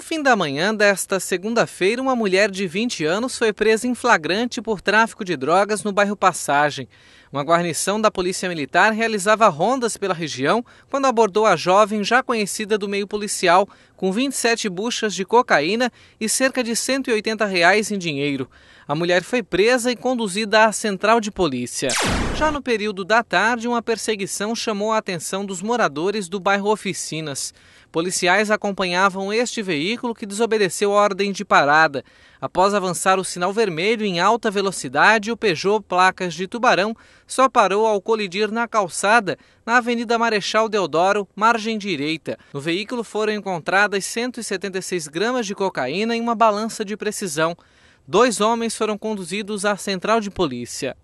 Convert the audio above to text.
No fim da manhã desta segunda-feira, uma mulher de 20 anos foi presa em flagrante por tráfico de drogas no bairro Passagem. Uma guarnição da Polícia Militar realizava rondas pela região quando abordou a jovem já conhecida do meio policial, com 27 buchas de cocaína e cerca de 180 reais em dinheiro. A mulher foi presa e conduzida à central de polícia. Já no período da tarde, uma perseguição chamou a atenção dos moradores do bairro Oficinas. Policiais acompanhavam este veículo que desobedeceu a ordem de parada. Após avançar o sinal vermelho em alta velocidade, o Peugeot Placas de Tubarão só parou ao colidir na calçada, na Avenida Marechal Deodoro, margem direita. No veículo foram encontradas 176 gramas de cocaína em uma balança de precisão. Dois homens foram conduzidos à central de polícia.